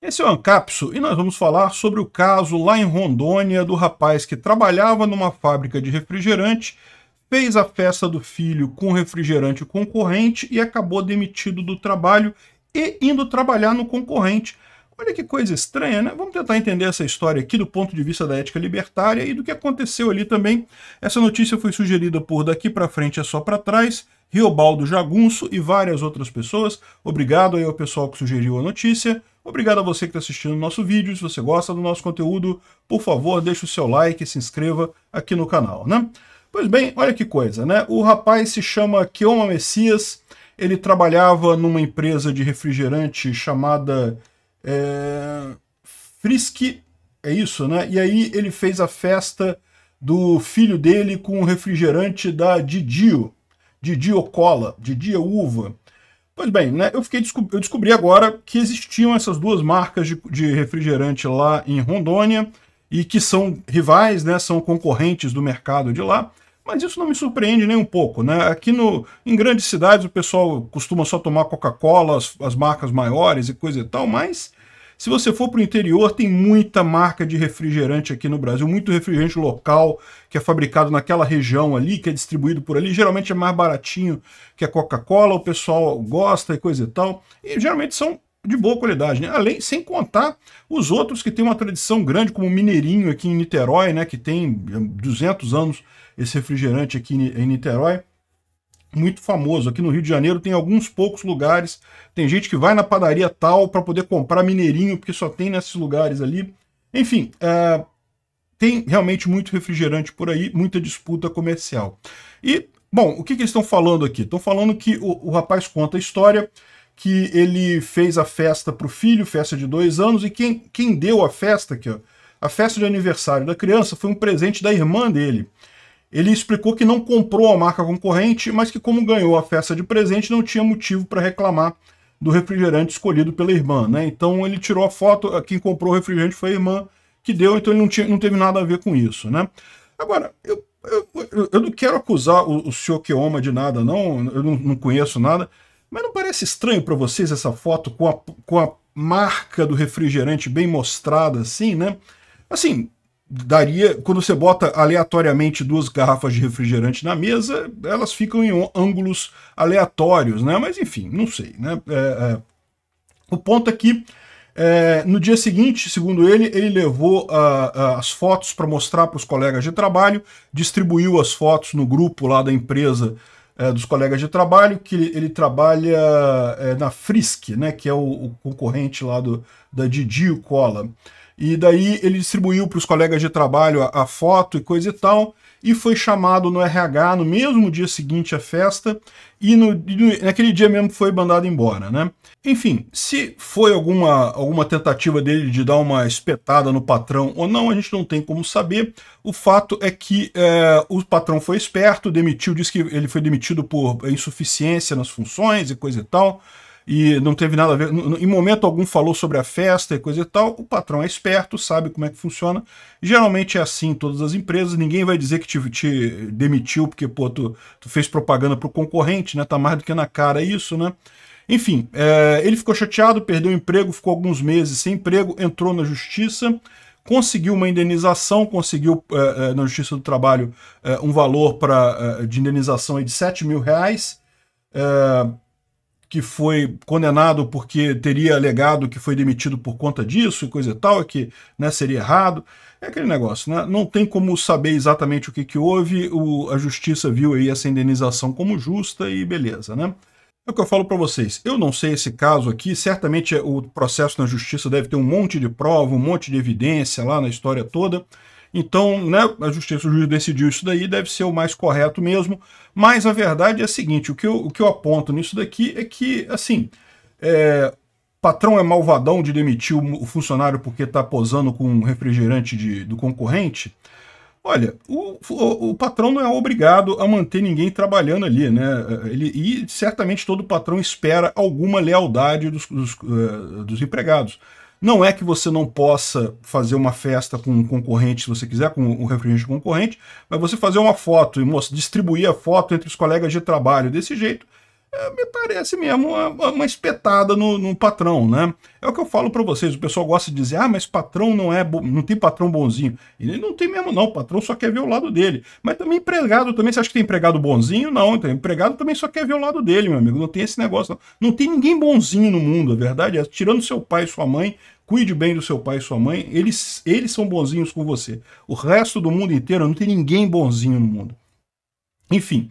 Esse é o Ancapso e nós vamos falar sobre o caso lá em Rondônia do rapaz que trabalhava numa fábrica de refrigerante, fez a festa do filho com refrigerante concorrente e acabou demitido do trabalho e indo trabalhar no concorrente. Olha que coisa estranha, né? Vamos tentar entender essa história aqui do ponto de vista da ética libertária e do que aconteceu ali também. Essa notícia foi sugerida por Daqui para Frente é Só para Trás, Riobaldo Jagunço e várias outras pessoas. Obrigado aí ao pessoal que sugeriu a notícia. Obrigado a você que está assistindo o nosso vídeo. Se você gosta do nosso conteúdo, por favor, deixe o seu like e se inscreva aqui no canal, né? Pois bem, olha que coisa, né? O rapaz se chama Kioma Messias, ele trabalhava numa empresa de refrigerante chamada é, Frisky, é isso, né? E aí ele fez a festa do filho dele com o refrigerante da Didio, Didio Cola, Didio é Uva. Pois bem, né, eu, fiquei descob eu descobri agora que existiam essas duas marcas de, de refrigerante lá em Rondônia e que são rivais, né, são concorrentes do mercado de lá. Mas isso não me surpreende nem um pouco, né? Aqui no, em grandes cidades o pessoal costuma só tomar Coca-Cola, as, as, marcas maiores e coisa e tal, mas se você for para o interior, tem muita marca de refrigerante aqui no Brasil, muito refrigerante local que é fabricado naquela região ali, que é distribuído por ali. Geralmente é mais baratinho que a Coca-Cola, o pessoal gosta e coisa e tal. E geralmente são de boa qualidade, né? além sem contar os outros que tem uma tradição grande, como o Mineirinho aqui em Niterói, né, que tem 200 anos esse refrigerante aqui em Niterói muito famoso. Aqui no Rio de Janeiro tem alguns poucos lugares. Tem gente que vai na padaria tal para poder comprar mineirinho, porque só tem nesses lugares ali. Enfim, é, tem realmente muito refrigerante por aí, muita disputa comercial. E, bom, o que, que eles estão falando aqui? Estão falando que o, o rapaz conta a história que ele fez a festa para o filho, festa de dois anos, e quem, quem deu a festa, aqui, ó, a festa de aniversário da criança foi um presente da irmã dele. Ele explicou que não comprou a marca concorrente, mas que, como ganhou a festa de presente, não tinha motivo para reclamar do refrigerante escolhido pela irmã. Né? Então ele tirou a foto, ah, quem comprou o refrigerante foi a irmã que deu, então ele não, tinha, não teve nada a ver com isso. Né? Agora, eu, eu, eu não quero acusar o, o senhor Keoma de nada, não, eu não, não conheço nada, mas não parece estranho para vocês essa foto com a, com a marca do refrigerante bem mostrada assim, né? Assim, daria, quando você bota aleatoriamente duas garrafas de refrigerante na mesa, elas ficam em ângulos aleatórios, né? Mas enfim, não sei, né? É, é. O ponto é que é, no dia seguinte, segundo ele, ele levou as fotos para mostrar para os colegas de trabalho, distribuiu as fotos no grupo lá da empresa é, dos colegas de trabalho, que ele, ele trabalha é, na Frisk, né? Que é o, o concorrente lá do, da Didi Cola. E daí ele distribuiu para os colegas de trabalho a, a, foto e coisa e tal, e foi chamado no RH no mesmo dia seguinte à festa, e no, naquele dia mesmo foi mandado embora, né? Enfim, se foi alguma, alguma tentativa dele de dar uma espetada no patrão ou não, a gente não tem como saber. O fato é que é, o patrão foi esperto, demitiu, disse que ele foi demitido por insuficiência nas funções e coisa e tal e não teve nada a ver, em momento algum falou sobre a festa e coisa e tal, o patrão é esperto, sabe como é que funciona. Geralmente é assim em todas as empresas, ninguém vai dizer que te, te demitiu porque, pô, tu, tu fez propaganda pro concorrente, né? Tá mais do que na cara isso, né? Enfim, é, ele ficou chateado, perdeu o emprego, ficou alguns meses sem emprego, entrou na justiça, conseguiu uma indenização, conseguiu é, é, na Justiça do Trabalho é, um valor pra, de indenização de 7 mil reais que foi condenado porque teria alegado que foi demitido por conta disso e coisa e tal, que né, seria errado. É aquele negócio, né? Não tem como saber exatamente o que, que houve, o, a justiça viu aí essa indenização como justa e beleza, né? É o que eu falo para vocês. Eu não sei esse caso aqui, certamente o processo na justiça deve ter um monte de prova, um monte de evidência lá na história toda, então, né, a justiça, o juiz decidiu isso daí, deve ser o mais correto mesmo. Mas a verdade é a seguinte: o que eu, o que eu aponto nisso daqui é que, assim, é, patrão é malvadão de demitir o, funcionário porque está posando com um refrigerante de, do concorrente. Olha, o, o, o, patrão não é obrigado a manter ninguém trabalhando ali, né? Ele, e certamente todo patrão espera alguma lealdade dos, dos, uh, dos empregados. Não é que você não possa fazer uma festa com um concorrente, se você quiser, com um refrigerante concorrente, mas você fazer uma foto e distribuir a foto entre os colegas de trabalho desse jeito é, me parece mesmo uma, uma espetada no, no, patrão, né? É o que eu falo para vocês, o pessoal gosta de dizer, ah, mas patrão não é, não tem patrão bonzinho. Ele não tem mesmo não, o patrão só quer ver o lado dele. Mas também empregado também, você acha que tem empregado bonzinho? Não, então, empregado também só quer ver o lado dele, meu amigo, não tem esse negócio não. Não tem ninguém bonzinho no mundo, a verdade é, tirando seu pai e sua mãe, cuide bem do seu pai e sua mãe, eles, eles são bonzinhos com você. O resto do mundo inteiro não tem ninguém bonzinho no mundo. Enfim,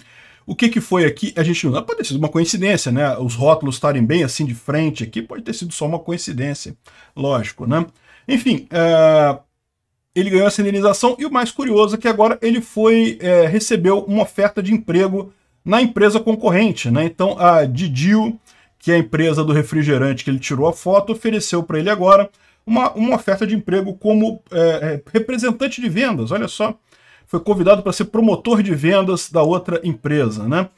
o que, que foi aqui? A gente não ah, pode ter sido uma coincidência, né? Os rótulos estarem bem assim de frente aqui pode ter sido só uma coincidência, lógico, né? Enfim, é, ele ganhou essa indenização e o mais curioso é que agora ele foi é, recebeu uma oferta de emprego na empresa concorrente, né? Então a Didil, que é a empresa do refrigerante que ele tirou a foto, ofereceu para ele agora uma, uma oferta de emprego como é, é representante de vendas, olha só foi convidado para ser promotor de vendas da outra empresa, né?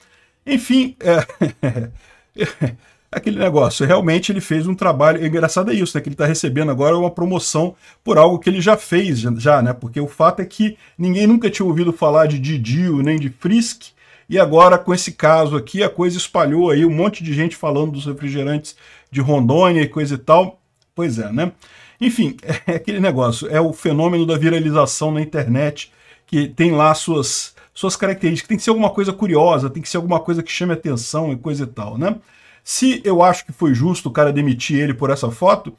Enfim, é... aquele negócio, realmente ele fez um trabalho, é engraçado é isso, né, que ele está recebendo agora uma promoção por algo que ele já fez, já, né, porque o fato é que ninguém nunca tinha ouvido falar de Didio nem de Frisk, e agora com esse caso aqui a coisa espalhou aí um monte de gente falando dos refrigerantes de Rondônia e coisa e tal, pois é, né. Enfim, é aquele negócio, é o fenômeno da viralização na internet, que tem lá suas, suas características. Tem que ser alguma coisa curiosa, tem que ser alguma coisa que chame atenção e coisa e tal, né? Se eu acho que foi justo o cara demitir ele por essa foto,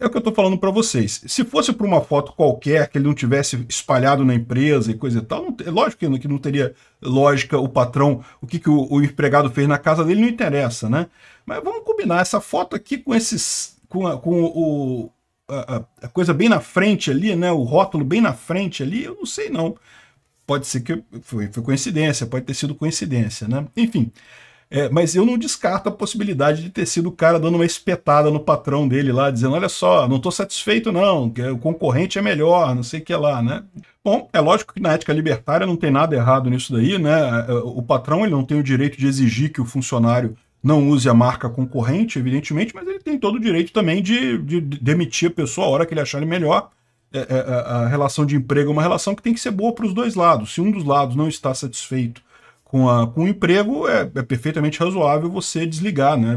é o que eu estou falando para vocês. Se fosse por uma foto qualquer, que ele não tivesse espalhado na empresa e coisa e tal, não, lógico que não, que não teria lógica o patrão, o que, que o, o, empregado fez na casa dele, não interessa, né? Mas vamos combinar essa foto aqui com esses. com, a, com o, a, a, coisa bem na frente ali, né? O rótulo bem na frente ali, eu não sei não. Pode ser que foi, foi coincidência, pode ter sido coincidência, né? Enfim, é, mas eu não descarto a possibilidade de ter sido o cara dando uma espetada no patrão dele lá, dizendo, olha só, não estou satisfeito não, o concorrente é melhor, não sei o que lá, né? Bom, é lógico que na ética libertária não tem nada errado nisso daí, né? É, o patrão ele não tem o direito de exigir que o funcionário não use a marca concorrente, evidentemente, mas ele tem todo o direito também de, de, de demitir a pessoa a hora que ele achar ele melhor. É, é, é, a relação de emprego é uma relação que tem que ser boa para os dois lados. Se um dos lados não está satisfeito com, a, com o emprego, é, é perfeitamente razoável você desligar, né?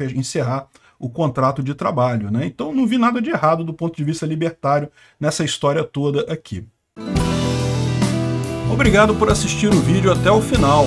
É, encerrar o contrato de trabalho. Né? Então não vi nada de errado do ponto de vista libertário nessa história toda aqui. Obrigado por assistir o vídeo até o final.